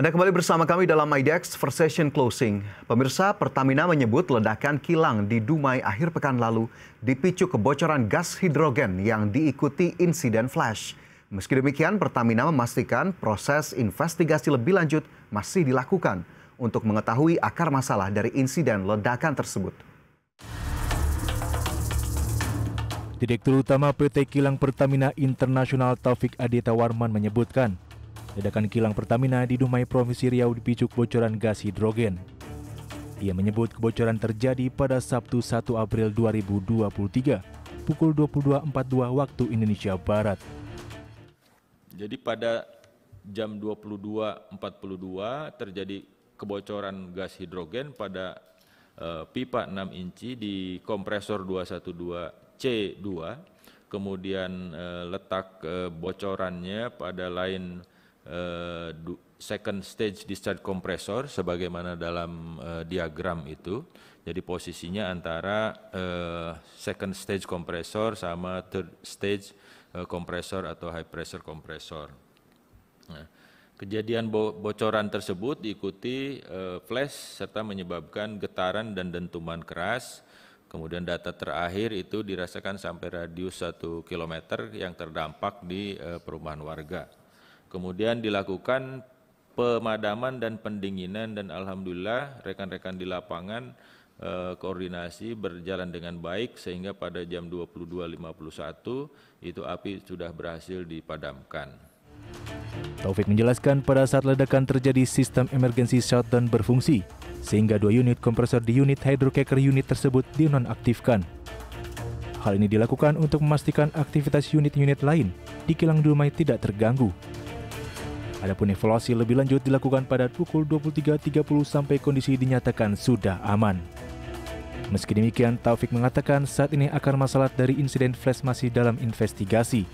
Anda kembali bersama kami dalam MyDex for Session Closing. Pemirsa, Pertamina menyebut ledakan kilang di Dumai akhir pekan lalu dipicu kebocoran gas hidrogen yang diikuti insiden flash. Meski demikian, Pertamina memastikan proses investigasi lebih lanjut masih dilakukan untuk mengetahui akar masalah dari insiden ledakan tersebut. Direktur Utama PT Kilang Pertamina Internasional Taufik Adita Warman menyebutkan, Ledakan kilang Pertamina di Dumai, Provinsi Riau dipicu kebocoran gas hidrogen. Ia menyebut kebocoran terjadi pada Sabtu 1 April 2023 pukul 22.42 waktu Indonesia Barat. Jadi pada jam 22.42 terjadi kebocoran gas hidrogen pada uh, pipa 6 inci di kompresor 212C2 kemudian eh, letak e, bocorannya pada lain Eh, second stage discharge compressor sebagaimana dalam uh, diagram itu. Jadi posisinya antara uh, second stage compressor sama third stage uh, compressor atau high pressure compressor. Nah, kejadian bo bocoran tersebut diikuti uh, flash serta menyebabkan getaran dan dentuman keras. Kemudian data terakhir itu dirasakan sampai radius 1 km yang terdampak di uh, perumahan warga. Kemudian dilakukan pemadaman dan pendinginan dan alhamdulillah rekan-rekan di lapangan eh, koordinasi berjalan dengan baik sehingga pada jam 22.51 itu api sudah berhasil dipadamkan. Taufik menjelaskan pada saat ledakan terjadi sistem emergency shutdown berfungsi sehingga dua unit kompresor di unit hydrocracker unit tersebut dinonaktifkan. Hal ini dilakukan untuk memastikan aktivitas unit-unit lain di kilang Dumai tidak terganggu Adapun evaluasi lebih lanjut dilakukan pada pukul 23.30 sampai kondisi dinyatakan sudah aman. Meski demikian, Taufik mengatakan saat ini akar masalah dari insiden flash masih dalam investigasi.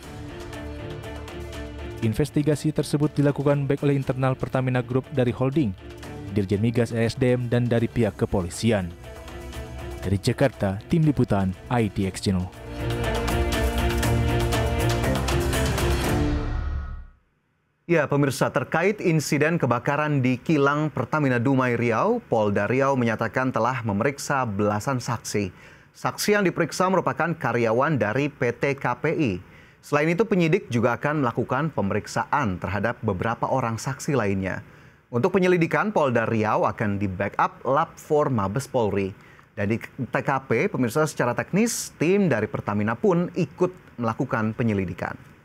Investigasi tersebut dilakukan baik oleh internal Pertamina Group dari holding, Dirjen Migas ESDM, dan dari pihak kepolisian. Dari Jakarta, Tim Liputan IDX Channel. Ya, pemirsa, terkait insiden kebakaran di kilang Pertamina Dumai Riau, Polda Riau menyatakan telah memeriksa belasan saksi. Saksi yang diperiksa merupakan karyawan dari PT KPI. Selain itu, penyidik juga akan melakukan pemeriksaan terhadap beberapa orang saksi lainnya. Untuk penyelidikan, Polda Riau akan di-backup Lab for Mabes Polri. Dan di TKP, pemirsa secara teknis, tim dari Pertamina pun ikut melakukan penyelidikan.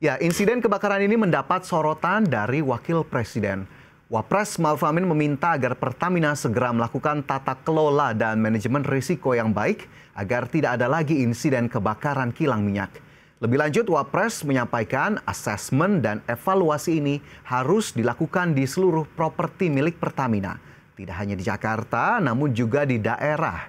Ya, insiden kebakaran ini mendapat sorotan dari Wakil Presiden. Wapres Ma'ruf Amin meminta agar Pertamina segera melakukan tata kelola dan manajemen risiko yang baik agar tidak ada lagi insiden kebakaran kilang minyak. Lebih lanjut, Wapres menyampaikan asesmen dan evaluasi ini harus dilakukan di seluruh properti milik Pertamina. Tidak hanya di Jakarta, namun juga di daerah.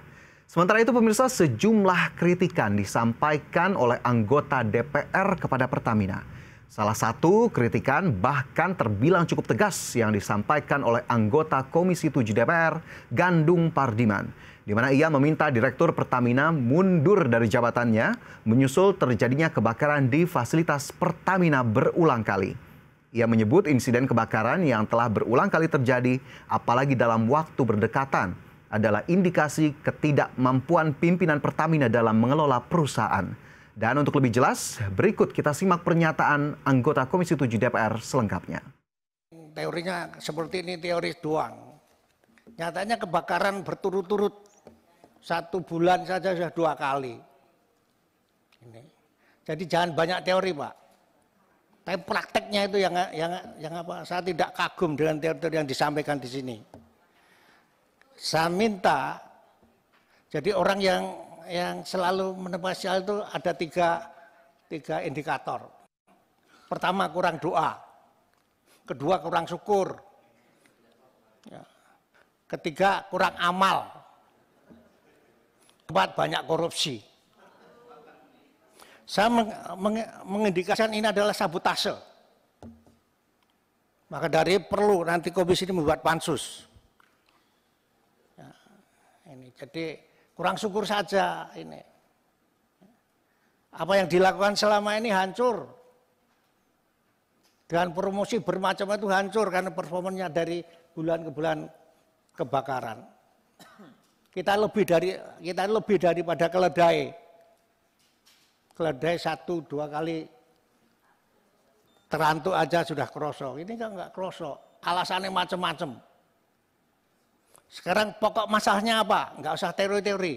Sementara itu pemirsa sejumlah kritikan disampaikan oleh anggota DPR kepada Pertamina. Salah satu kritikan bahkan terbilang cukup tegas yang disampaikan oleh anggota Komisi 7 DPR Gandung Pardiman. Di mana ia meminta Direktur Pertamina mundur dari jabatannya menyusul terjadinya kebakaran di fasilitas Pertamina berulang kali. Ia menyebut insiden kebakaran yang telah berulang kali terjadi apalagi dalam waktu berdekatan adalah indikasi ketidakmampuan pimpinan Pertamina dalam mengelola perusahaan. Dan untuk lebih jelas, berikut kita simak pernyataan anggota Komisi 7 DPR selengkapnya. Teorinya seperti ini, teori doang. Nyatanya kebakaran berturut-turut. Satu bulan saja sudah dua kali. Ini. Jadi jangan banyak teori, Pak. Tapi prakteknya itu yang yang yang apa? Saya tidak kagum dengan teori-teori yang disampaikan di sini. Saya minta, jadi orang yang yang selalu menempat sial itu ada tiga, tiga indikator. Pertama kurang doa, kedua kurang syukur, ya. ketiga kurang amal, keempat banyak korupsi. Saya meng, meng, mengindikasikan ini adalah sabotase. Maka dari perlu nanti komisi ini membuat pansus ini. Jadi kurang syukur saja ini. Apa yang dilakukan selama ini hancur. Dengan promosi bermacam itu hancur karena performanya dari bulan ke bulan kebakaran. Kita lebih dari kita lebih daripada keledai. Keledai satu dua kali terantuk aja sudah krosok. Ini kan nggak krosok. Alasannya macam-macam sekarang pokok masalahnya apa? Enggak usah teori-teori.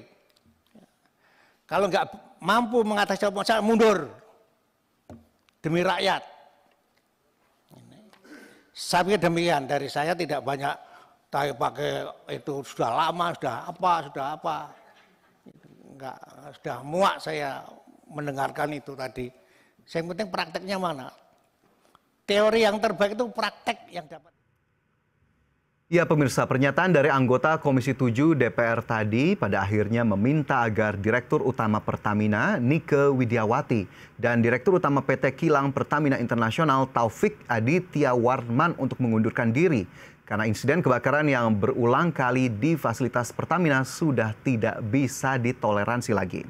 Kalau enggak mampu mengatasi pokok masalah, mundur. Demi rakyat. Saya demikian. Dari saya tidak banyak tahu pakai itu sudah lama, sudah apa, sudah apa. Enggak, sudah muak saya mendengarkan itu tadi. yang penting prakteknya mana. Teori yang terbaik itu praktek yang dapat. Ya pemirsa, pernyataan dari anggota Komisi 7 DPR tadi pada akhirnya meminta agar Direktur Utama Pertamina Nike Widiawati dan Direktur Utama PT Kilang Pertamina Internasional Taufik Aditya Warman untuk mengundurkan diri karena insiden kebakaran yang berulang kali di fasilitas Pertamina sudah tidak bisa ditoleransi lagi.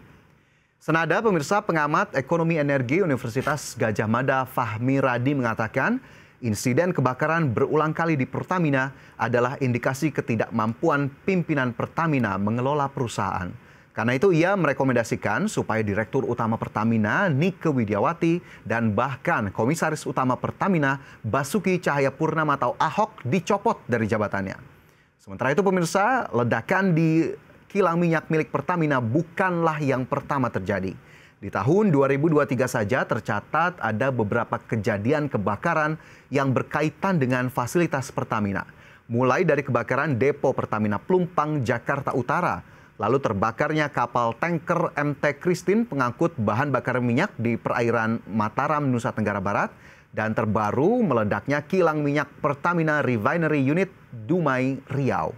Senada pemirsa pengamat ekonomi energi Universitas Gajah Mada Fahmi Radi mengatakan Insiden kebakaran berulang kali di Pertamina adalah indikasi ketidakmampuan pimpinan Pertamina mengelola perusahaan. Karena itu ia merekomendasikan supaya Direktur Utama Pertamina Nike Widiawati dan bahkan Komisaris Utama Pertamina Basuki Cahaya Purnama atau Ahok dicopot dari jabatannya. Sementara itu pemirsa, ledakan di kilang minyak milik Pertamina bukanlah yang pertama terjadi. Di tahun 2023 saja tercatat ada beberapa kejadian kebakaran yang berkaitan dengan fasilitas Pertamina. Mulai dari kebakaran depo Pertamina Plumpang, Jakarta Utara, lalu terbakarnya kapal tanker MT Kristin pengangkut bahan bakar minyak di perairan Mataram, Nusa Tenggara Barat, dan terbaru meledaknya kilang minyak Pertamina Refinery Unit Dumai Riau.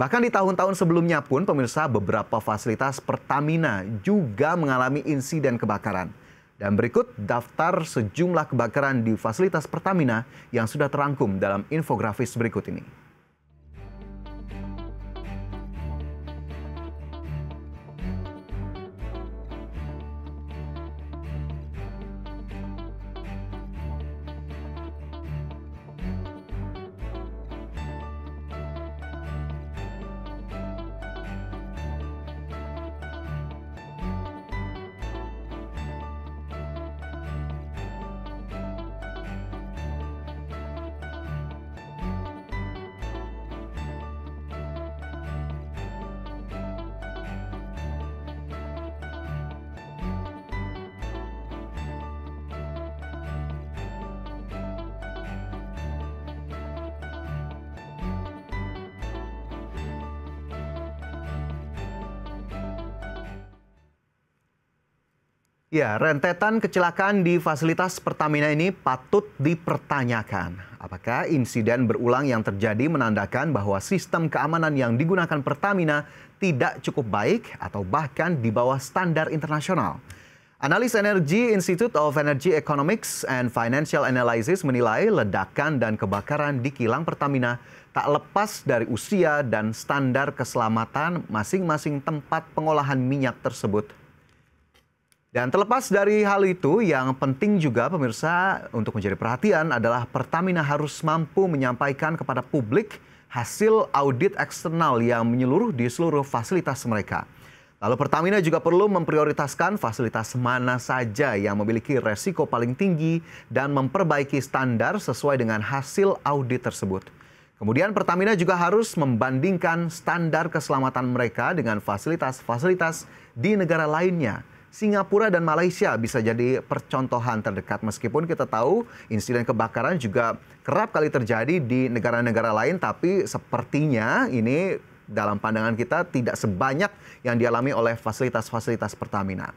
Bahkan di tahun-tahun sebelumnya pun pemirsa beberapa fasilitas Pertamina juga mengalami insiden kebakaran. Dan berikut daftar sejumlah kebakaran di fasilitas Pertamina yang sudah terangkum dalam infografis berikut ini. Ya, rentetan kecelakaan di fasilitas Pertamina ini patut dipertanyakan. Apakah insiden berulang yang terjadi menandakan bahwa sistem keamanan yang digunakan Pertamina tidak cukup baik atau bahkan di bawah standar internasional? Analis Energi Institute of Energy Economics and Financial Analysis menilai ledakan dan kebakaran di kilang Pertamina tak lepas dari usia dan standar keselamatan masing-masing tempat pengolahan minyak tersebut dan terlepas dari hal itu, yang penting juga pemirsa untuk menjadi perhatian adalah Pertamina harus mampu menyampaikan kepada publik hasil audit eksternal yang menyeluruh di seluruh fasilitas mereka. Lalu Pertamina juga perlu memprioritaskan fasilitas mana saja yang memiliki resiko paling tinggi dan memperbaiki standar sesuai dengan hasil audit tersebut. Kemudian Pertamina juga harus membandingkan standar keselamatan mereka dengan fasilitas-fasilitas di negara lainnya Singapura dan Malaysia bisa jadi percontohan terdekat meskipun kita tahu insiden kebakaran juga kerap kali terjadi di negara-negara lain tapi sepertinya ini dalam pandangan kita tidak sebanyak yang dialami oleh fasilitas-fasilitas Pertamina.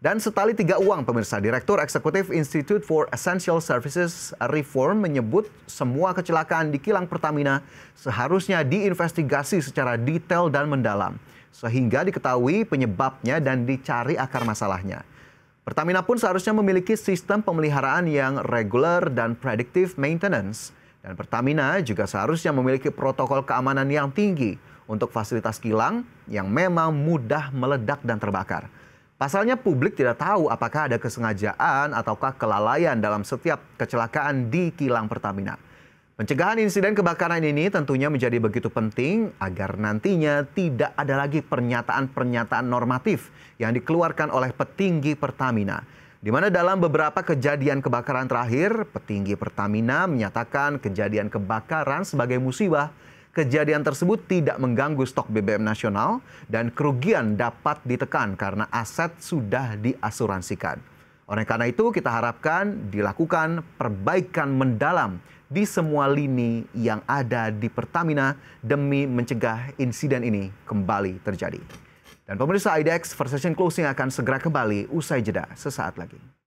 Dan setali tiga uang pemirsa, Direktur Eksekutif Institute for Essential Services Reform menyebut semua kecelakaan di kilang Pertamina seharusnya diinvestigasi secara detail dan mendalam sehingga diketahui penyebabnya dan dicari akar masalahnya. Pertamina pun seharusnya memiliki sistem pemeliharaan yang regular dan predictive maintenance. Dan Pertamina juga seharusnya memiliki protokol keamanan yang tinggi untuk fasilitas kilang yang memang mudah meledak dan terbakar. Pasalnya publik tidak tahu apakah ada kesengajaan ataukah kelalaian dalam setiap kecelakaan di kilang Pertamina. Pencegahan insiden kebakaran ini tentunya menjadi begitu penting agar nantinya tidak ada lagi pernyataan-pernyataan normatif yang dikeluarkan oleh petinggi Pertamina. Di mana dalam beberapa kejadian kebakaran terakhir, petinggi Pertamina menyatakan kejadian kebakaran sebagai musibah. Kejadian tersebut tidak mengganggu stok BBM nasional dan kerugian dapat ditekan karena aset sudah diasuransikan. Oleh karena itu, kita harapkan dilakukan perbaikan mendalam di semua lini yang ada di Pertamina demi mencegah insiden ini kembali terjadi. Dan pemirsa IDX First Session Closing akan segera kembali usai jeda sesaat lagi.